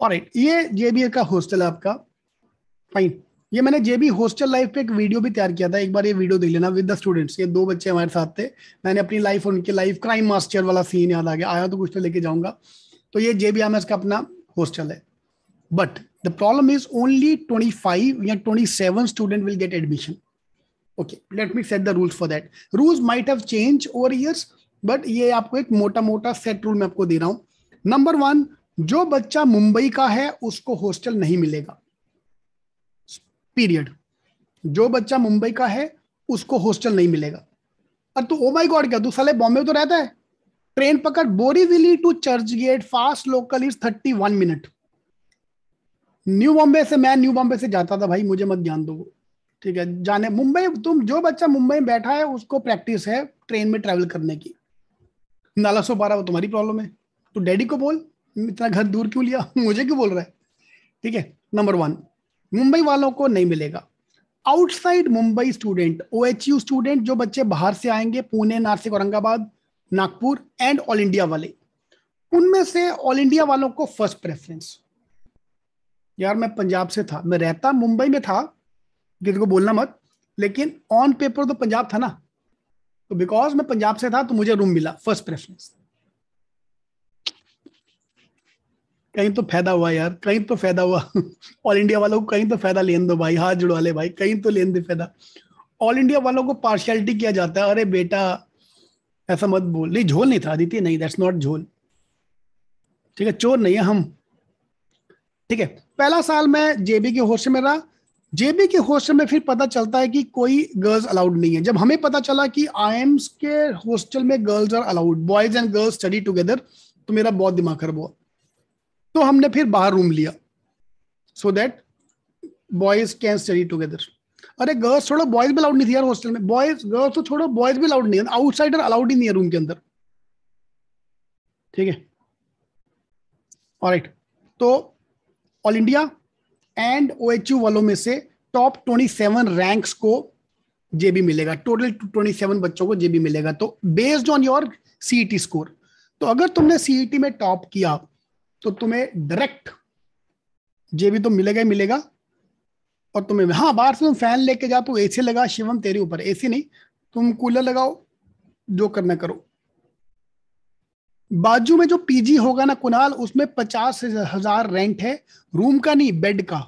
और ये जेबी का हॉस्टल है आपका फाइन ये मैंने जेबी हॉस्टल लाइफ पे एक वीडियो भी तैयार किया था एक बार ये वीडियो देख लेना विद द स्टूडेंट्स ये दो बच्चे हमारे साथ थे मैंने अपनी लाइफ और उनकी लाइफ क्राइम मास्टर वाला सीन याद आ गया आया तो कुछ तो लेके जाऊंगा तो ये जेबी एम का अपना हॉस्टल है but the problem is only twenty five या twenty seven student will get admission okay let me set the rules for that rules might have change over years but ये आपको एक मोटा मोटा सेट रूल मैं आपको दे रहा हूँ नंबर वन जो बच्चा मुंबई का है उसको हॉस्टल नहीं मिलेगा पीरियड जो बच्चा मुंबई का है उसको हॉस्टल नहीं मिलेगा और तू ओ oh गॉड क्या तू साले बॉम्बे तो रहता है ट्रेन पकड़ Borivali to Churchgate fast local is thirty one minute new Bombay से मैं न्यू बॉम्बे से जाता था भाई मुझे मत ध्यान दो ठीक है जाने मुंबई तुम जो बच्चा मुंबई में बैठा है उसको प्रैक्टिस है ट्रेन में ट्रेवल करने की नाला सौ बारह वो तुम्हारी प्रॉब्लम है तू डैडी को बोल इतना घर दूर क्यों लिया मुझे क्यों बोल रहा है ठीक है नंबर वन मुंबई वालों को नहीं मिलेगा outside Mumbai student O student जो बच्चे बाहर से आएंगे Pune Nashik Aurangabad Nagpur and all India वाले उनमें से ऑल इंडिया वालों को फर्स्ट प्रेफरेंस यार मैं पंजाब से था मैं रहता मुंबई में था किसी को बोलना मत लेकिन ऑन पेपर तो पंजाब था ना तो बिकॉज मैं पंजाब से था तो मुझे रूम मिला फर्स्ट प्रेफरेंस कहीं तो फायदा हुआ यार कहीं तो फायदा हुआ ऑल इंडिया वालों को कहीं तो फायदा लेन दो भाई हाथ जुड़वा ले भाई कहीं तो लेन दे फायदा ऑल इंडिया वालों को पार्शियलिटी किया जाता है अरे बेटा ऐसा मत बोल नहीं झोल नहीं था आदित्य नहीं दैट्स नॉट झोल ठीक है चोर नहीं है हम ठीक है पहला साल मैं जेबी के हॉस्टल में रहा जेबी के हॉस्टल में फिर पता चलता है कि कोई गर्ल्स अलाउड नहीं है जब हमें पता चला कि आई के हॉस्टल में girls are allowed boys and girls study together तो मेरा बहुत दिमाग खराब हुआ तो हमने फिर बाहर रूम लिया so that boys can study together अरे गर्ल्स छोड़ो बॉयज भी अलाउड नहीं थी यार हॉस्टल में बॉयज गर्ल्स तो छोड़ो बॉयज भी अलाउड नहीं आउटसाइडर अलाउड ही नहीं है रूम के अंदर ठीक है ऑलराइट तो ऑल इंडिया एंड ओ वालों में से टॉप 27 रैंक्स को जेबी मिलेगा टोटल 27 बच्चों को जेबी मिलेगा तो based on your CET score तो अगर तुमने सीईटी e में टॉप किया तो तुम्हें डायरेक्ट जेबी तो मिलेगा ही मिलेगा और तुम्हें हाँ बाहर से तुम फैन लेके जा तो एसी लगा शिवम तेरे ऊपर एसी नहीं तुम कूलर लगाओ जो करना करो बाजू में जो पीजी होगा ना कुणाल उसमें पचास हजार रेंट है रूम का नहीं बेड का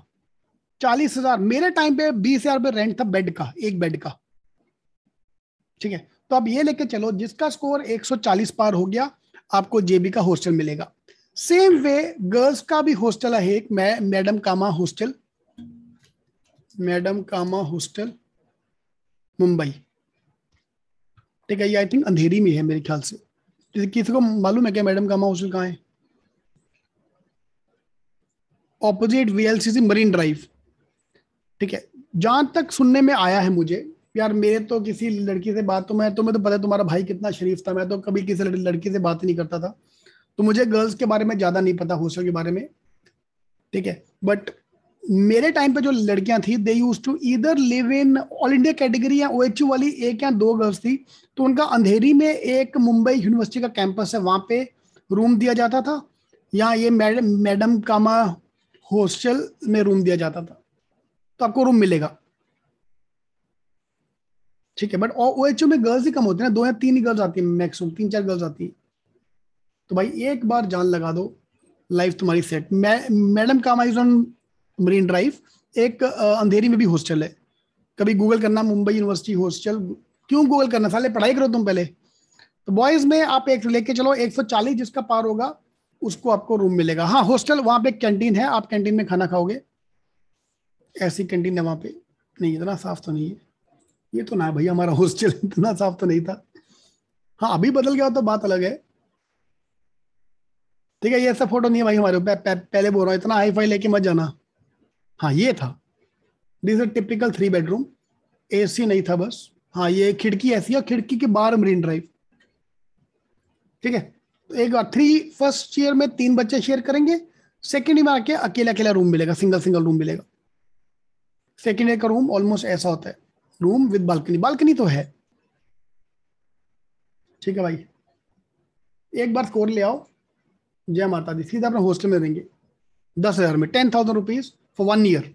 चालीस हजार मेरे टाइम पे बीस हजार रुपये रेंट था बेड का एक बेड का ठीक है तो आप ये लेके चलो जिसका स्कोर 140 पार हो गया आपको जेबी का हॉस्टल मिलेगा सेम वे गर्ल्स का भी हॉस्टल है एक मै, madam Cama hostel madam Cama hostel Mumbai ठीक है ये आई थिंक अंधेरी में है मेरे ख्याल से तो किसी को मालूम है क्या मैडम कामा हॉस्टल कहाँ है ऑपोजिट वीएलसीसी मरीन ड्राइव ठीक है जहां तक सुनने में आया है मुझे यार मेरे तो किसी लड़की से बात तो मैं तुम्हें तो पता है तुम्हारा भाई कितना शरीफ था मैं तो कभी किसी लड़की से बात नहीं करता था तो मुझे गर्ल्स के बारे में ज़्यादा नहीं पता हॉस्टल के बारे में ठीक है बट मेरे टाइम पे जो लड़कियां थी दे यूज टू इधर live in all India category या ओएचयू वाली एक या दो गर्ल्स थी तो उनका अंधेरी में एक मुंबई यूनिवर्सिटी का कैंपस है वहां पे रूम दिया जाता था या ये मैडम मैडम कामा हॉस्टल में रूम दिया जाता था तो आपको रूम मिलेगा ठीक है बट ओ एच में गर्ल्स ही कम होती है ना दो या तीन ही गर्ल्स आती है मैक्सिमम तीन चार गर्ल्स आती है तो भाई एक बार जान लगा दो लाइफ तुम्हारी सेट मै, madam Cama on Marine Drive एक अंधेरी में भी हॉस्टल है कभी गूगल करना मुंबई यूनिवर्सिटी हॉस्टल क्यों गूगल करना साले पढ़ाई करो तुम पहले तो बॉयज में आप एक लेके चलो 140 जिसका पार होगा उसको आपको रूम मिलेगा हाँ हॉस्टल वहां पे कैंटीन है आप कैंटीन में खाना खाओगे ऐसी कैंटीन है वहां पे नहीं इतना साफ तो नहीं है ये तो ना भाई हमारा हॉस्टल इतना साफ तो नहीं था हाँ अभी बदल गया तो बात अलग है ठीक है ये ऐसा फोटो नहीं है भाई हमारे पहले बोल रहा हूँ इतना हाई फाई लेके मत जाना हाँ ये था this typical three bedroom AC नहीं था बस हाँ ये खिड़की ऐसी है खिड़की के बाहर मरीन ड्राइव ठीक है तो एक बार थ्री फर्स्ट चेयर में तीन बच्चे शेयर करेंगे सेकेंड ईयर में आके अकेला अकेला रूम मिलेगा सिंगल सिंगल रूम मिलेगा सेकेंड ईयर का रूम ऑलमोस्ट ऐसा होता है रूम विद बालकनी बालकनी तो है ठीक है भाई एक बार स्कोर ले आओ जय माता दी सीधा अपना हॉस्टल में देंगे दस हजार में ten thousand rupees for one year